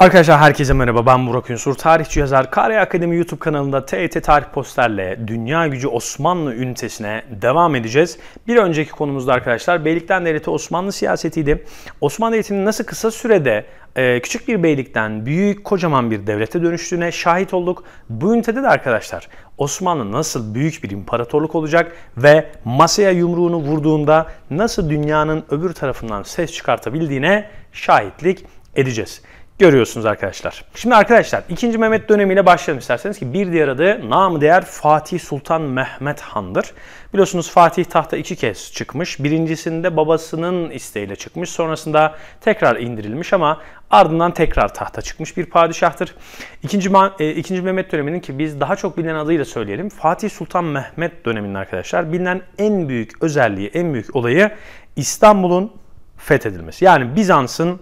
Arkadaşlar herkese merhaba ben Burak Ünsur. Tarihçi yazar Kare Akademi YouTube kanalında TET Tarih Poster'le Dünya Gücü Osmanlı ünitesine devam edeceğiz. Bir önceki konumuzda arkadaşlar beylikten devleti Osmanlı siyasetiydi. Osmanlı devletinin nasıl kısa sürede e, küçük bir beylikten büyük kocaman bir devlete dönüştüğüne şahit olduk. Bu ünitede de arkadaşlar Osmanlı nasıl büyük bir imparatorluk olacak ve masaya yumruğunu vurduğunda nasıl dünyanın öbür tarafından ses çıkartabildiğine şahitlik edeceğiz görüyorsunuz arkadaşlar. Şimdi arkadaşlar 2. Mehmet dönemiyle başlayalım isterseniz ki bir diğer adı namı değer Fatih Sultan Mehmet Han'dır. Biliyorsunuz Fatih tahta iki kez çıkmış. Birincisinde babasının isteğiyle çıkmış. Sonrasında tekrar indirilmiş ama ardından tekrar tahta çıkmış bir padişahtır. 2. Ma 2. E, Mehmet döneminin ki biz daha çok bilinen adıyla söyleyelim. Fatih Sultan Mehmet döneminin arkadaşlar bilinen en büyük özelliği, en büyük olayı İstanbul'un fethedilmesi. Yani Bizans'ın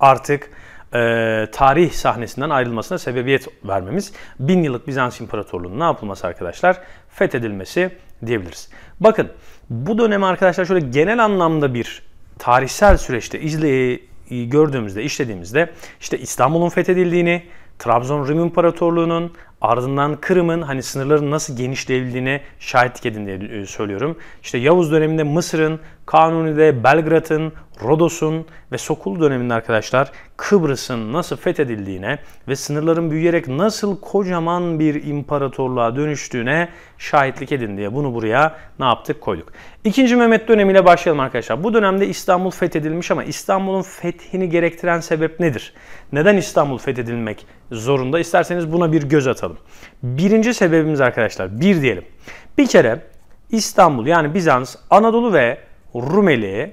artık e, tarih sahnesinden ayrılmasına sebebiyet vermemiz. Bin yıllık Bizans İmparatorluğu'nun ne yapılması arkadaşlar? Fethedilmesi diyebiliriz. Bakın bu dönemi arkadaşlar şöyle genel anlamda bir tarihsel süreçte izle e, gördüğümüzde, işlediğimizde işte İstanbul'un fethedildiğini, Trabzon Rum İmparatorluğu'nun, Ardından Kırım'ın hani sınırların nasıl genişleyebildiğine şahitlik edin diye e, söylüyorum. İşte Yavuz döneminde Mısır'ın, Kanuni'de Belgrad'ın, Rodos'un ve Sokul döneminde arkadaşlar Kıbrıs'ın nasıl fethedildiğine ve sınırların büyüyerek nasıl kocaman bir imparatorluğa dönüştüğüne şahitlik edin diye bunu buraya ne yaptık koyduk. İkinci Mehmet dönemiyle başlayalım arkadaşlar. Bu dönemde İstanbul fethedilmiş ama İstanbul'un fethini gerektiren sebep nedir? Neden İstanbul fethedilmek zorunda. İsterseniz buna bir göz atalım. Birinci sebebimiz arkadaşlar bir diyelim. Bir kere İstanbul yani Bizans, Anadolu ve Rumeli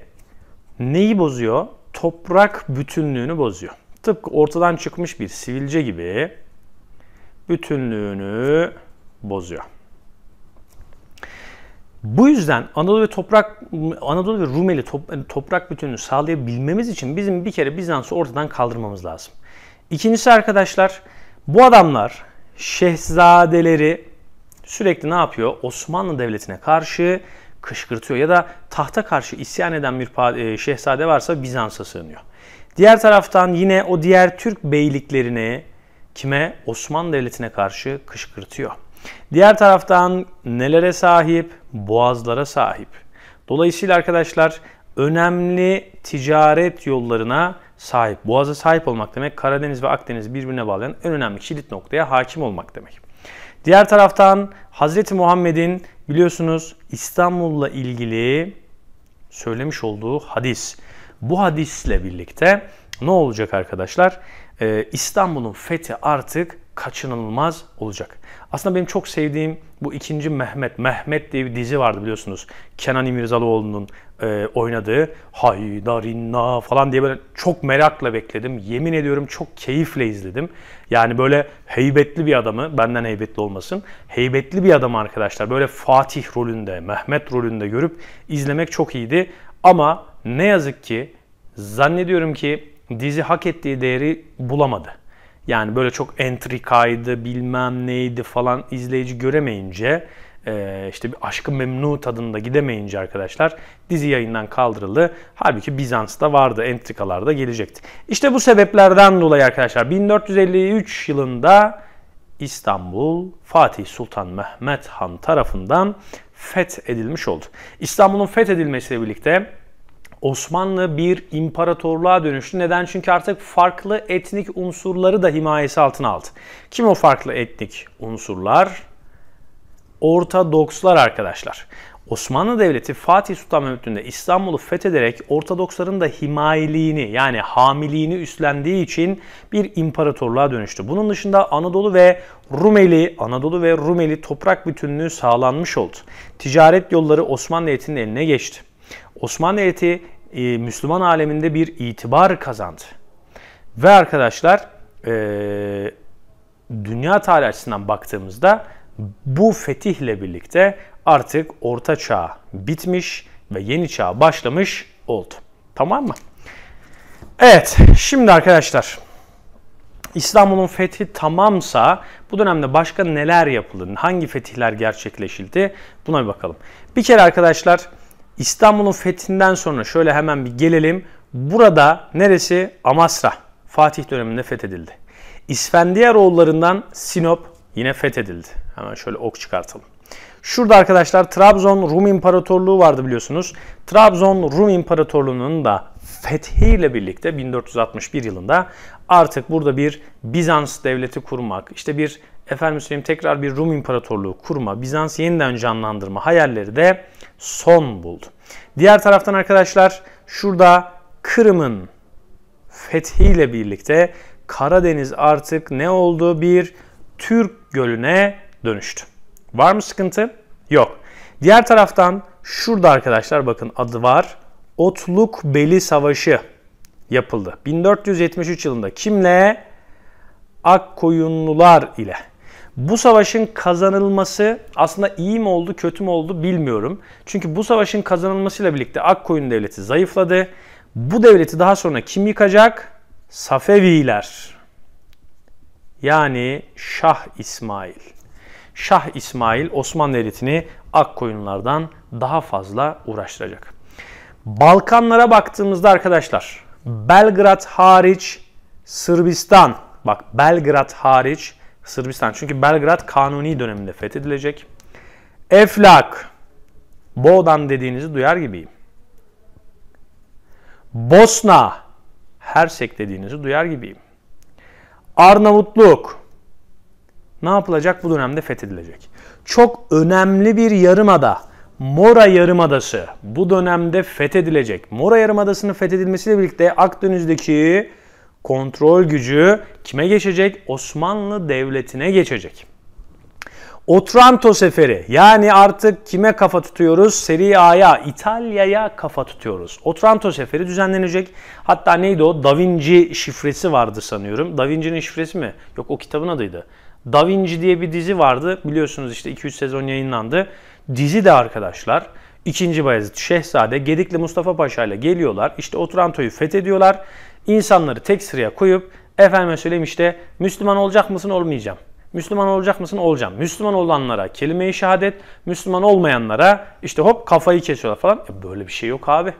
neyi bozuyor? Toprak bütünlüğünü bozuyor. Tıpkı ortadan çıkmış bir sivilce gibi bütünlüğünü bozuyor. Bu yüzden Anadolu ve toprak Anadolu ve Rumeli top, toprak bütünlüğünü sağlayabilmemiz için bizim bir kere Bizans'ı ortadan kaldırmamız lazım. İkincisi arkadaşlar bu adamlar şehzadeleri sürekli ne yapıyor? Osmanlı Devleti'ne karşı kışkırtıyor ya da tahta karşı isyan eden bir e, şehzade varsa Bizans'a sığınıyor. Diğer taraftan yine o diğer Türk beyliklerini kime? Osmanlı Devleti'ne karşı kışkırtıyor. Diğer taraftan nelere sahip? Boğazlara sahip. Dolayısıyla arkadaşlar önemli ticaret yollarına sahip. Boğaza sahip olmak demek Karadeniz ve Akdeniz birbirine bağlayan en önemli kilit noktaya hakim olmak demek. Diğer taraftan Hazreti Muhammed'in biliyorsunuz İstanbul'la ilgili söylemiş olduğu hadis. Bu hadisle birlikte ne olacak arkadaşlar? Ee, İstanbul'un fethi artık kaçınılmaz olacak. Aslında benim çok sevdiğim bu ikinci Mehmet, Mehmet diye bir dizi vardı biliyorsunuz. Kenan İmirzalıoğlu'nun e, oynadığı Haydarinna falan diye böyle çok merakla bekledim. Yemin ediyorum çok keyifle izledim. Yani böyle heybetli bir adamı, benden heybetli olmasın, heybetli bir adam arkadaşlar böyle Fatih rolünde, Mehmet rolünde görüp izlemek çok iyiydi. Ama ne yazık ki zannediyorum ki dizi hak ettiği değeri bulamadı. Yani böyle çok entrikaydı, bilmem neydi falan izleyici göremeyince e, işte bir aşkı memnu tadında gidemeyince arkadaşlar dizi yayından kaldırıldı. Halbuki Bizans'ta vardı, entrikalarda gelecekti. İşte bu sebeplerden dolayı arkadaşlar 1453 yılında İstanbul Fatih Sultan Mehmet Han tarafından fethedilmiş oldu. İstanbul'un fethedilmesiyle birlikte Osmanlı bir imparatorluğa dönüştü. Neden? Çünkü artık farklı etnik unsurları da himayesi altına aldı. Kim o farklı etnik unsurlar? Ortodokslar arkadaşlar. Osmanlı Devleti Fatih Sultan Mehmet'inde İstanbul'u fethederek Ortodoksların da himayeliğini yani hamiliğini üstlendiği için bir imparatorluğa dönüştü. Bunun dışında Anadolu ve Rumeli, Anadolu ve Rumeli toprak bütünlüğü sağlanmış oldu. Ticaret yolları Osmanlı Devleti'nin eline geçti. Osmanlı Devleti e, Müslüman aleminde bir itibar kazandı. Ve arkadaşlar e, dünya tarih açısından baktığımızda bu fetihle birlikte artık orta çağ bitmiş ve yeni çağ başlamış oldu. Tamam mı? Evet, şimdi arkadaşlar İstanbul'un fethi tamamsa bu dönemde başka neler yapıldı? Hangi fetihler gerçekleşildi? Buna bir bakalım. Bir kere arkadaşlar İstanbul'un fethinden sonra şöyle hemen bir gelelim. Burada neresi? Amasra. Fatih döneminde fethedildi. İsfendiyar oğullarından Sinop yine fethedildi. Hemen şöyle ok çıkartalım. Şurada arkadaşlar Trabzon Rum İmparatorluğu vardı biliyorsunuz. Trabzon Rum İmparatorluğu'nun da fethiyle birlikte 1461 yılında artık burada bir Bizans devleti kurmak, işte bir efendim söyleyeyim tekrar bir Rum İmparatorluğu kurma, Bizans yeniden canlandırma hayalleri de son buldu. Diğer taraftan arkadaşlar şurada Kırım'ın fethiyle birlikte Karadeniz artık ne oldu? Bir Türk Gölü'ne dönüştü. Var mı sıkıntı? Yok. Diğer taraftan şurada arkadaşlar bakın adı var. Otluk Beli Savaşı yapıldı. 1473 yılında kimle? Akkoyunlular ile. Bu savaşın kazanılması aslında iyi mi oldu kötü mü oldu bilmiyorum. Çünkü bu savaşın kazanılmasıyla birlikte Akkoyun devleti zayıfladı. Bu devleti daha sonra kim yıkacak? Safeviler yani Şah İsmail. Şah İsmail Osmanlı elitini Akkoyunlardan daha fazla uğraştıracak. Balkanlara baktığımızda arkadaşlar Belgrad hariç Sırbistan bak Belgrad hariç Sırbistan çünkü Belgrad kanuni döneminde fethedilecek. Eflak Boğdan dediğinizi duyar gibiyim. Bosna Hersek dediğinizi duyar gibiyim. Arnavutluk ne yapılacak? Bu dönemde fethedilecek. Çok önemli bir yarımada Mora Yarımadası bu dönemde fethedilecek. Mora Yarımadası'nın fethedilmesiyle birlikte Akdeniz'deki kontrol gücü kime geçecek? Osmanlı Devleti'ne geçecek. Otranto seferi yani artık kime kafa tutuyoruz? Serie A'ya, İtalya'ya kafa tutuyoruz. Otranto seferi düzenlenecek. Hatta neydi o? Da Vinci şifresi vardı sanıyorum. Da Vinci'nin şifresi mi? Yok o kitabın adıydı. Da Vinci diye bir dizi vardı. Biliyorsunuz işte 2-3 sezon yayınlandı. Dizi de arkadaşlar İkinci Bayezid Şehzade Gedikli Mustafa Paşa ile geliyorlar. İşte Otranto'yu fethediyorlar. İnsanları tek sıraya koyup efendime söyleyeyim işte Müslüman olacak mısın olmayacağım. Müslüman olacak mısın? Olacağım. Müslüman olanlara kelime-i şehadet, Müslüman olmayanlara işte hop kafayı kesiyorlar falan. Ya böyle bir şey yok abi.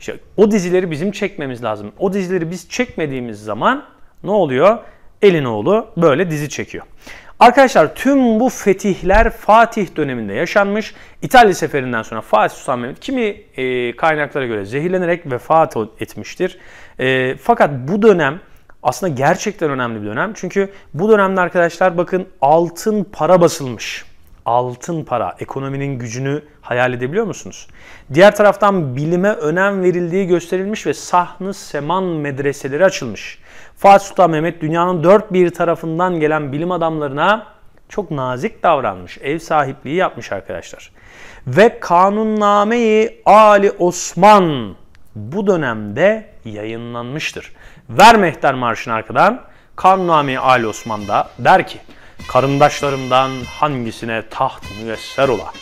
İşte o dizileri bizim çekmemiz lazım. O dizileri biz çekmediğimiz zaman ne oluyor? Elinoğlu böyle dizi çekiyor. Arkadaşlar tüm bu fetihler Fatih döneminde yaşanmış. İtalya seferinden sonra Fatih Sultan Mehmet kimi e, kaynaklara göre zehirlenerek vefat etmiştir. E, fakat bu dönem aslında gerçekten önemli bir dönem. Çünkü bu dönemde arkadaşlar bakın altın para basılmış. Altın para, ekonominin gücünü hayal edebiliyor musunuz? Diğer taraftan bilime önem verildiği gösterilmiş ve sahne seman medreseleri açılmış. Fatih Sultan Mehmet dünyanın dört bir tarafından gelen bilim adamlarına çok nazik davranmış, ev sahipliği yapmış arkadaşlar. Ve Kanunname-i Ali Osman bu dönemde yayınlanmıştır. Vermehter Marşı'nı arkadan Kanunami Ali Osman da der ki Karındaşlarımdan hangisine taht müyesser ola?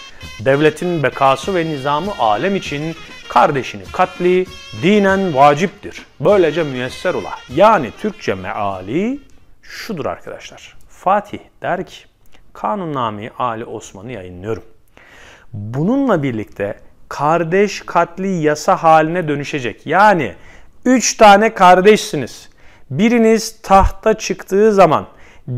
Devletin bekası ve nizamı alem için kardeşini katli dinen vaciptir. Böylece müyesser ola. Yani Türkçe meali şudur arkadaşlar. Fatih der ki Kanunname Ali Osman'ı yayınlıyorum. Bununla birlikte kardeş katli yasa haline dönüşecek. Yani Üç tane kardeşsiniz. Biriniz tahta çıktığı zaman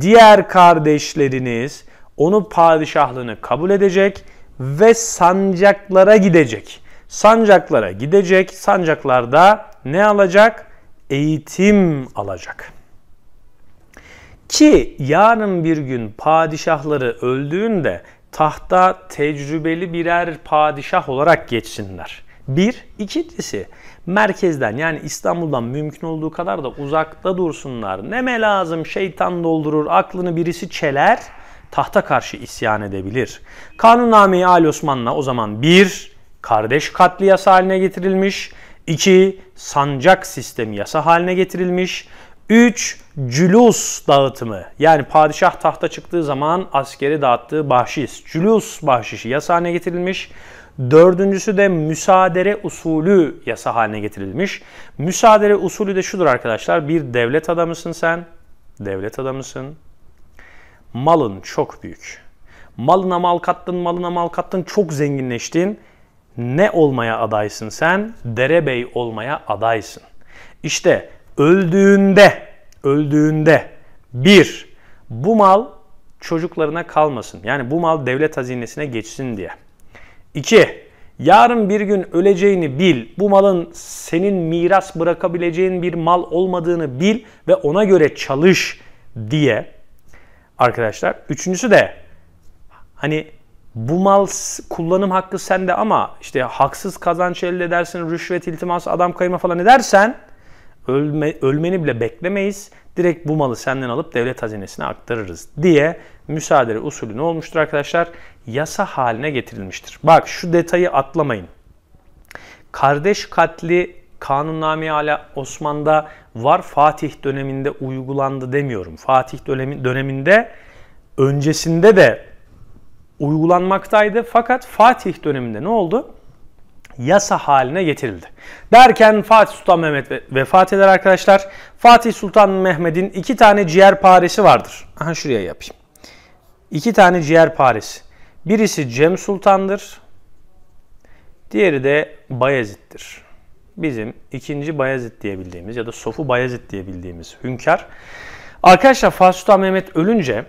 diğer kardeşleriniz onu padişahlığını kabul edecek ve sancaklara gidecek. Sancaklara gidecek. Sancaklarda ne alacak? Eğitim alacak. Ki yarın bir gün padişahları öldüğünde tahta tecrübeli birer padişah olarak geçsinler. Bir. ikincisi merkezden yani İstanbul'dan mümkün olduğu kadar da uzakta dursunlar. Neme lazım şeytan doldurur aklını birisi çeler tahta karşı isyan edebilir. Kanunname-i Ali Osman'la o zaman bir kardeş katli haline getirilmiş. 2. Sancak sistemi yasa haline getirilmiş. 3. Cülus dağıtımı yani padişah tahta çıktığı zaman askeri dağıttığı bahşiş, cülus bahşişi yasa haline getirilmiş. Dördüncüsü de müsadere usulü yasa haline getirilmiş. Müsadere usulü de şudur arkadaşlar. Bir devlet adamısın sen. Devlet adamısın. Malın çok büyük. Malına mal kattın, malına mal kattın, çok zenginleştin. Ne olmaya adaysın sen? Derebey olmaya adaysın. İşte öldüğünde, öldüğünde bir, bu mal çocuklarına kalmasın. Yani bu mal devlet hazinesine geçsin diye. 2. Yarın bir gün öleceğini bil. Bu malın senin miras bırakabileceğin bir mal olmadığını bil ve ona göre çalış diye arkadaşlar. Üçüncüsü de hani bu mal kullanım hakkı sende ama işte haksız kazanç elde edersin, rüşvet, iltimas, adam kayma falan edersen ölme, ölmeni bile beklemeyiz. Direkt bu malı senden alıp devlet hazinesine aktarırız diye müsaade usulü ne olmuştur arkadaşlar? Yasa haline getirilmiştir. Bak şu detayı atlamayın. Kardeş katli kanunname ala Osman'da var Fatih döneminde uygulandı demiyorum. Fatih dönemi, döneminde öncesinde de uygulanmaktaydı. Fakat Fatih döneminde ne oldu? Yasa haline getirildi. Derken Fatih Sultan Mehmet vefat eder arkadaşlar. Fatih Sultan Mehmet'in iki tane ciğer paresi vardır. Aha şuraya yapayım. İki tane ciğer Paris. Birisi Cem Sultan'dır. Diğeri de Bayezid'dir. Bizim ikinci Bayezid diye bildiğimiz ya da Sofu Bayezid diye bildiğimiz hünkar. Arkadaşlar Fatih Sultan Mehmet ölünce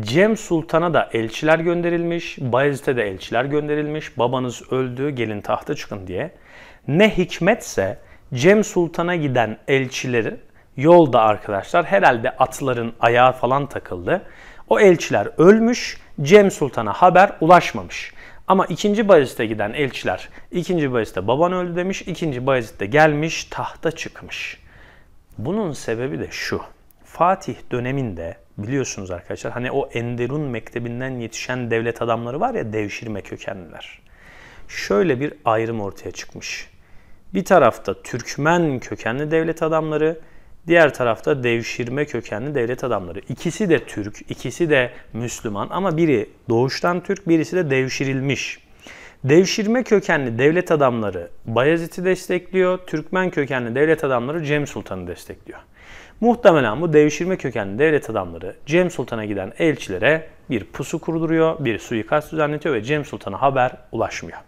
Cem Sultan'a da elçiler gönderilmiş, Bayezid'e de elçiler gönderilmiş. Babanız öldü, gelin tahta çıkın diye. Ne hikmetse Cem Sultan'a giden elçileri yolda arkadaşlar herhalde atların ayağı falan takıldı. O elçiler ölmüş, Cem Sultan'a haber ulaşmamış. Ama ikinci Bayezid'e giden elçiler ikinci Bayezid'e baban öldü demiş, ikinci Bayezid de gelmiş tahta çıkmış. Bunun sebebi de şu. Fatih döneminde biliyorsunuz arkadaşlar hani o Enderun mektebinden yetişen devlet adamları var ya devşirme kökenliler. Şöyle bir ayrım ortaya çıkmış. Bir tarafta Türkmen kökenli devlet adamları, Diğer tarafta devşirme kökenli devlet adamları. İkisi de Türk, ikisi de Müslüman ama biri doğuştan Türk, birisi de devşirilmiş. Devşirme kökenli devlet adamları Bayezid'i destekliyor, Türkmen kökenli devlet adamları Cem Sultan'ı destekliyor. Muhtemelen bu devşirme kökenli devlet adamları Cem Sultan'a giden elçilere bir pusu kurduruyor, bir suikast düzenletiyor ve Cem Sultan'a haber ulaşmıyor.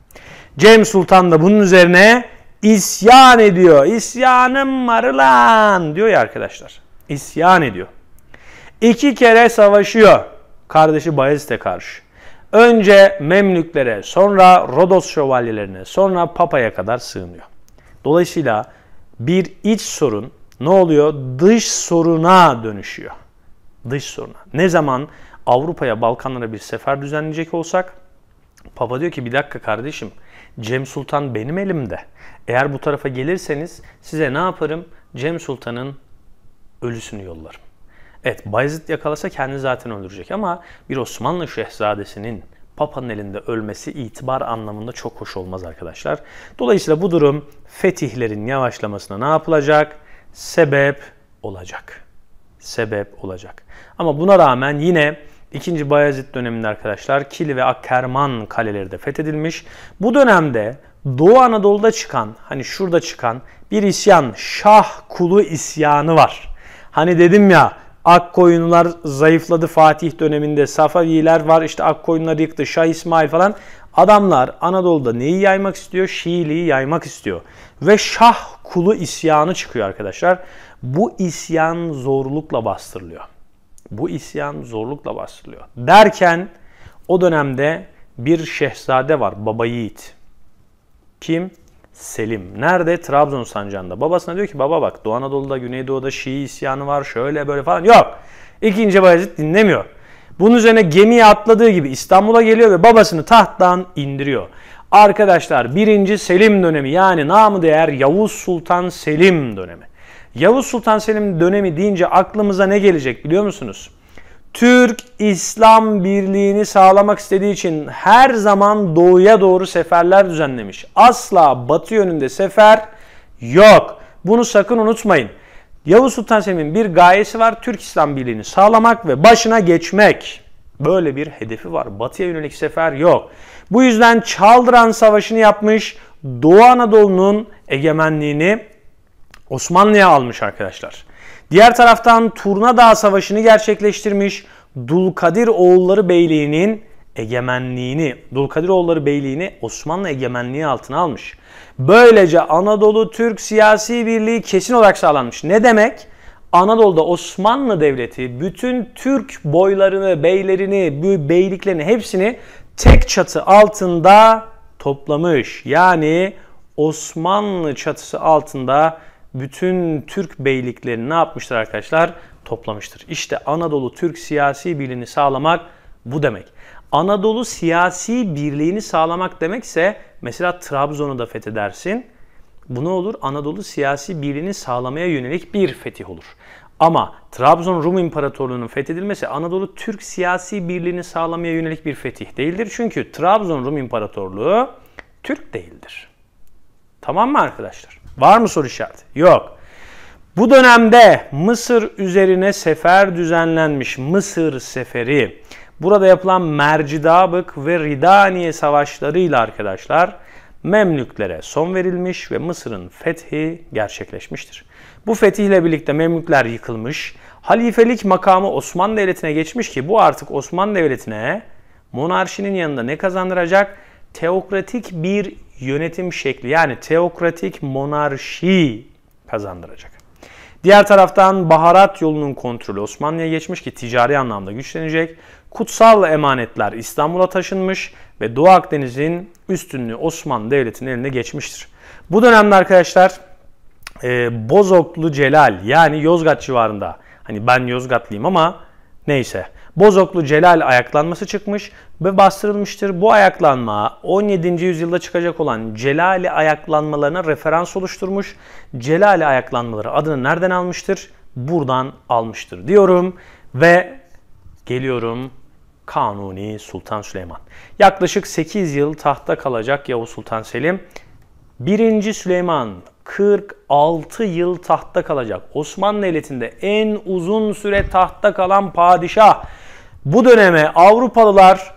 Cem Sultan da bunun üzerine isyan ediyor. İsyanım var lan diyor ya arkadaşlar. İsyan ediyor. İki kere savaşıyor kardeşi Bayezid'e karşı. Önce Memlüklere, sonra Rodos şövalyelerine, sonra Papa'ya kadar sığınıyor. Dolayısıyla bir iç sorun ne oluyor? Dış soruna dönüşüyor. Dış soruna. Ne zaman Avrupa'ya, Balkanlara bir sefer düzenleyecek olsak Papa diyor ki bir dakika kardeşim Cem Sultan benim elimde. Eğer bu tarafa gelirseniz size ne yaparım? Cem Sultan'ın ölüsünü yollarım. Evet Bayezid yakalasa kendini zaten öldürecek ama bir Osmanlı şehzadesinin Papa'nın elinde ölmesi itibar anlamında çok hoş olmaz arkadaşlar. Dolayısıyla bu durum fetihlerin yavaşlamasına ne yapılacak? Sebep olacak. Sebep olacak. Ama buna rağmen yine 2. Bayezid döneminde arkadaşlar Kil ve Akkerman kaleleri de fethedilmiş. Bu dönemde Doğu Anadolu'da çıkan, hani şurada çıkan bir isyan, Şah Kulu isyanı var. Hani dedim ya Akkoyunlular zayıfladı Fatih döneminde. Safaviler var işte Akkoyunları yıktı. Şah İsmail falan. Adamlar Anadolu'da neyi yaymak istiyor? Şiiliği yaymak istiyor. Ve Şah Kulu isyanı çıkıyor arkadaşlar. Bu isyan zorlukla bastırılıyor. Bu isyan zorlukla bastırılıyor. Derken o dönemde bir şehzade var Baba Yiğit. Kim? Selim. Nerede? Trabzon sancağında. Babasına diyor ki baba bak Doğu Anadolu'da, Güneydoğu'da Şii isyanı var şöyle böyle falan. Yok. İkinci Bayezid dinlemiyor. Bunun üzerine gemiye atladığı gibi İstanbul'a geliyor ve babasını tahttan indiriyor. Arkadaşlar birinci Selim dönemi yani namı değer Yavuz Sultan Selim dönemi. Yavuz Sultan Selim dönemi deyince aklımıza ne gelecek biliyor musunuz? Türk İslam birliğini sağlamak istediği için her zaman doğuya doğru seferler düzenlemiş. Asla batı yönünde sefer yok. Bunu sakın unutmayın. Yavuz Sultan Selim'in bir gayesi var. Türk İslam birliğini sağlamak ve başına geçmek. Böyle bir hedefi var. Batıya yönelik sefer yok. Bu yüzden Çaldıran Savaşı'nı yapmış. Doğu Anadolu'nun egemenliğini Osmanlı'ya almış arkadaşlar. Diğer taraftan Turna Dağı Savaşı'nı gerçekleştirmiş Dulkadir oğulları beyliğinin egemenliğini, Dulkadir oğulları beyliğini Osmanlı egemenliği altına almış. Böylece Anadolu Türk siyasi birliği kesin olarak sağlanmış. Ne demek? Anadolu'da Osmanlı Devleti bütün Türk boylarını, beylerini, beyliklerini hepsini tek çatı altında toplamış. Yani Osmanlı çatısı altında bütün Türk beyliklerini ne yapmıştır arkadaşlar? Toplamıştır. İşte Anadolu Türk siyasi birliğini sağlamak bu demek. Anadolu siyasi birliğini sağlamak demekse mesela Trabzon'u da fethedersin. Bu ne olur? Anadolu siyasi birliğini sağlamaya yönelik bir fetih olur. Ama Trabzon Rum İmparatorluğu'nun fethedilmesi Anadolu Türk siyasi birliğini sağlamaya yönelik bir fetih değildir. Çünkü Trabzon Rum İmparatorluğu Türk değildir. Tamam mı arkadaşlar? Var mı soru işareti? Yok. Bu dönemde Mısır üzerine sefer düzenlenmiş. Mısır seferi. Burada yapılan Mercidabık ve Ridaniye savaşlarıyla arkadaşlar Memlüklere son verilmiş ve Mısır'ın fethi gerçekleşmiştir. Bu fetihle birlikte Memlükler yıkılmış, halifelik makamı Osmanlı Devleti'ne geçmiş ki bu artık Osmanlı Devleti'ne monarşinin yanında ne kazandıracak? Teokratik bir yönetim şekli yani teokratik monarşi kazandıracak. Diğer taraftan baharat yolunun kontrolü Osmanlı'ya geçmiş ki ticari anlamda güçlenecek. Kutsal emanetler İstanbul'a taşınmış ve Doğu Akdeniz'in üstünlüğü Osmanlı Devleti'nin eline geçmiştir. Bu dönemde arkadaşlar e, Bozoklu Celal yani Yozgat civarında hani ben Yozgatlıyım ama neyse Bozoklu Celal ayaklanması çıkmış ve bastırılmıştır. Bu ayaklanma 17. yüzyılda çıkacak olan Celali ayaklanmalarına referans oluşturmuş. Celali ayaklanmaları adını nereden almıştır? Buradan almıştır diyorum ve geliyorum Kanuni Sultan Süleyman. Yaklaşık 8 yıl tahta kalacak Yavuz Sultan Selim. 1. Süleyman 46 yıl tahtta kalacak. Osmanlı Devleti'nde en uzun süre tahtta kalan padişah. Bu döneme Avrupalılar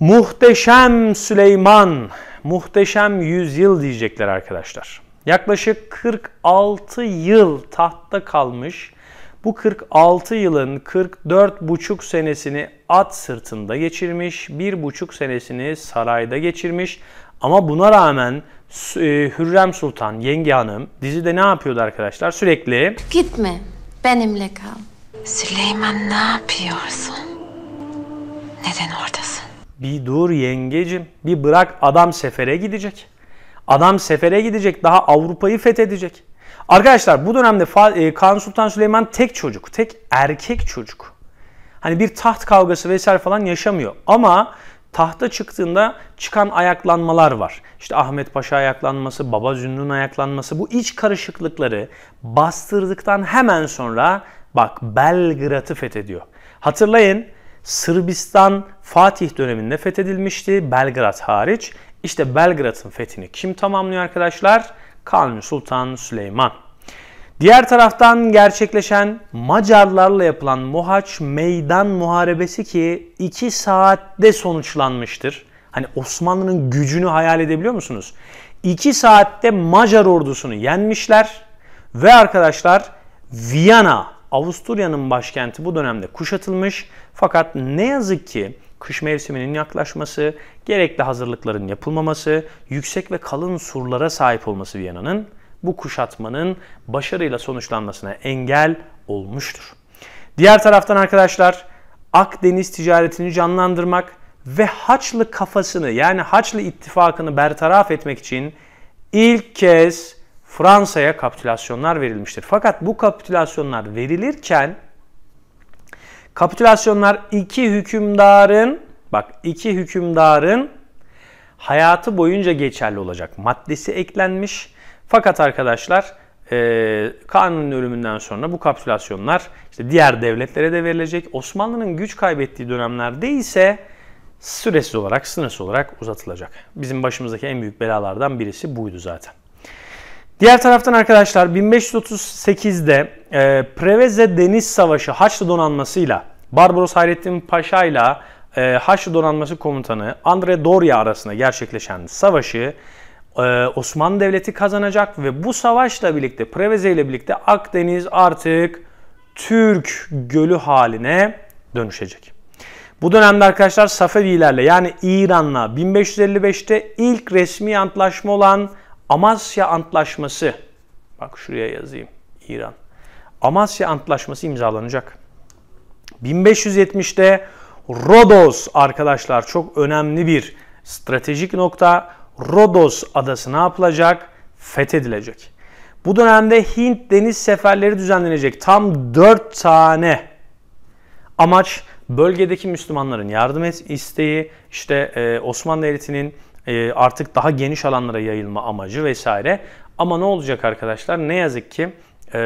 muhteşem Süleyman, muhteşem yüzyıl diyecekler arkadaşlar. Yaklaşık 46 yıl tahtta kalmış. Bu 46 yılın 44,5 senesini at sırtında geçirmiş, 1,5 senesini sarayda geçirmiş. Ama buna rağmen e, Hürrem Sultan, yenge hanım dizide ne yapıyordu arkadaşlar? Sürekli... Gitme, benimle kal. Süleyman ne yapıyorsun? Neden oradasın? Bir dur yengecim. Bir bırak adam sefere gidecek. Adam sefere gidecek. Daha Avrupa'yı fethedecek. Arkadaşlar bu dönemde e, Kaan Sultan Süleyman tek çocuk. Tek erkek çocuk. Hani bir taht kavgası vesaire falan yaşamıyor. Ama tahta çıktığında çıkan ayaklanmalar var. İşte Ahmet Paşa ayaklanması, Baba Zünnün ayaklanması bu iç karışıklıkları bastırdıktan hemen sonra bak Belgrad'ı fethediyor. Hatırlayın Sırbistan Fatih döneminde fethedilmişti Belgrad hariç. İşte Belgrad'ın fethini kim tamamlıyor arkadaşlar? Kanuni Sultan Süleyman. Diğer taraftan gerçekleşen Macarlarla yapılan Mohaç Meydan Muharebesi ki 2 saatte sonuçlanmıştır. Hani Osmanlı'nın gücünü hayal edebiliyor musunuz? 2 saatte Macar ordusunu yenmişler ve arkadaşlar Viyana, Avusturya'nın başkenti bu dönemde kuşatılmış fakat ne yazık ki kış mevsiminin yaklaşması, gerekli hazırlıkların yapılmaması, yüksek ve kalın surlara sahip olması Viyana'nın bu kuşatmanın başarıyla sonuçlanmasına engel olmuştur. Diğer taraftan arkadaşlar Akdeniz ticaretini canlandırmak ve Haçlı kafasını yani Haçlı ittifakını bertaraf etmek için ilk kez Fransa'ya kapitülasyonlar verilmiştir. Fakat bu kapitülasyonlar verilirken Kapitülasyonlar iki hükümdarın bak iki hükümdarın hayatı boyunca geçerli olacak maddesi eklenmiş. Fakat arkadaşlar e, kanunun ölümünden sonra bu kapitülasyonlar işte diğer devletlere de verilecek. Osmanlı'nın güç kaybettiği dönemlerde ise süresiz olarak, sınırsız olarak uzatılacak. Bizim başımızdaki en büyük belalardan birisi buydu zaten. Diğer taraftan arkadaşlar 1538'de e, Preveze Deniz Savaşı Haçlı donanmasıyla Barbaros Hayrettin Paşa ile Haçlı donanması komutanı Andre Doria arasında gerçekleşen savaşı e, Osmanlı Devleti kazanacak ve bu savaşla birlikte Preveze ile birlikte Akdeniz artık Türk gölü haline dönüşecek. Bu dönemde arkadaşlar Safevilerle yani İran'la 1555'te ilk resmi antlaşma olan Amasya Antlaşması, bak şuraya yazayım İran. Amasya Antlaşması imzalanacak. 1570'te Rodos arkadaşlar çok önemli bir stratejik nokta. Rodos adası ne yapılacak? Fethedilecek. Bu dönemde Hint deniz seferleri düzenlenecek. Tam 4 tane amaç bölgedeki Müslümanların yardım et isteği, işte e, Osmanlı Devleti'nin ee, artık daha geniş alanlara yayılma amacı vesaire. Ama ne olacak arkadaşlar? Ne yazık ki ee,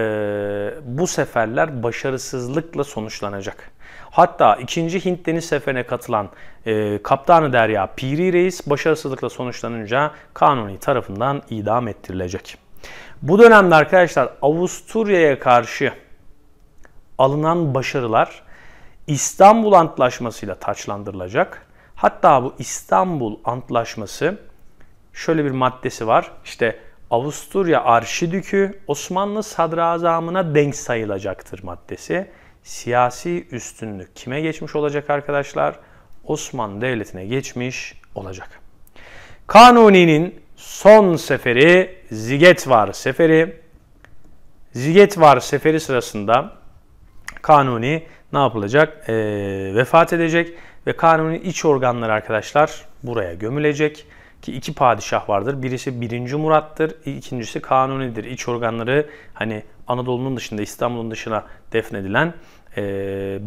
bu seferler başarısızlıkla sonuçlanacak. Hatta ikinci Hint Deniz Seferi'ne katılan e, Kaptanı Derya Piri Reis başarısızlıkla sonuçlanınca kanuni tarafından idam ettirilecek. Bu dönemde arkadaşlar Avusturya'ya karşı alınan başarılar İstanbul Antlaşması ile taçlandırılacak. Hatta bu İstanbul Antlaşması şöyle bir maddesi var. İşte Avusturya Arşidükü Osmanlı Sadrazamına denk sayılacaktır maddesi. Siyasi üstünlük kime geçmiş olacak arkadaşlar? Osmanlı Devleti'ne geçmiş olacak. Kanuni'nin son seferi Zigetvar seferi. Zigetvar seferi sırasında Kanuni ne yapılacak? E, vefat edecek ve Kanuni iç organları arkadaşlar buraya gömülecek. Ki iki padişah vardır. Birisi 1. Murat'tır, ikincisi Kanuni'dir. İç organları hani Anadolu'nun dışında, İstanbul'un dışına defnedilen e,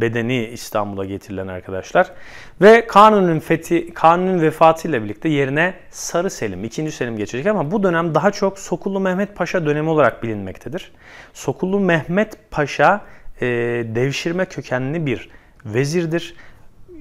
bedeni İstanbul'a getirilen arkadaşlar. Ve Kanun'un fethi, Kanun'un vefatıyla birlikte yerine Sarı Selim, 2. Selim geçecek ama bu dönem daha çok Sokullu Mehmet Paşa dönemi olarak bilinmektedir. Sokullu Mehmet Paşa e, devşirme kökenli bir vezirdir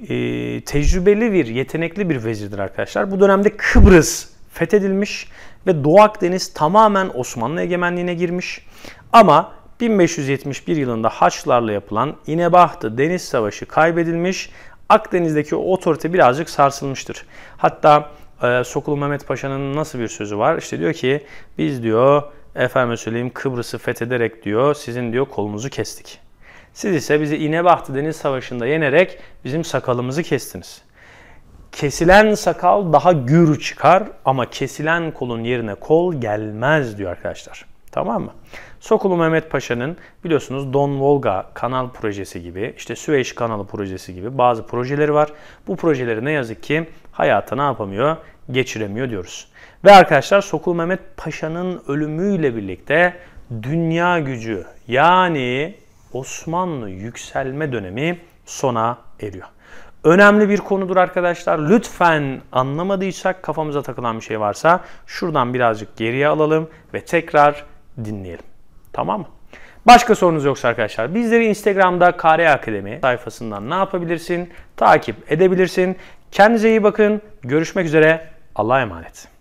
e, tecrübeli bir, yetenekli bir vezirdir arkadaşlar. Bu dönemde Kıbrıs fethedilmiş ve Doğu Akdeniz tamamen Osmanlı egemenliğine girmiş. Ama 1571 yılında Haçlarla yapılan İnebahtı Deniz Savaşı kaybedilmiş. Akdeniz'deki otorite birazcık sarsılmıştır. Hatta e, Sokulu Mehmet Paşa'nın nasıl bir sözü var? İşte diyor ki biz diyor efendim söyleyeyim Kıbrıs'ı fethederek diyor sizin diyor kolunuzu kestik. Siz ise bizi İnebahtı Deniz Savaşı'nda yenerek bizim sakalımızı kestiniz. Kesilen sakal daha gür çıkar ama kesilen kolun yerine kol gelmez diyor arkadaşlar. Tamam mı? Sokulu Mehmet Paşa'nın biliyorsunuz Don Volga kanal projesi gibi, işte Süveyş kanalı projesi gibi bazı projeleri var. Bu projeleri ne yazık ki hayata ne yapamıyor? Geçiremiyor diyoruz. Ve arkadaşlar Sokulu Mehmet Paşa'nın ölümüyle birlikte dünya gücü yani Osmanlı yükselme dönemi sona eriyor. Önemli bir konudur arkadaşlar. Lütfen anlamadıysak kafamıza takılan bir şey varsa şuradan birazcık geriye alalım ve tekrar dinleyelim. Tamam mı? Başka sorunuz yoksa arkadaşlar bizleri Instagram'da Kare Akademi sayfasından ne yapabilirsin? Takip edebilirsin. Kendinize iyi bakın. Görüşmek üzere. Allah'a emanet.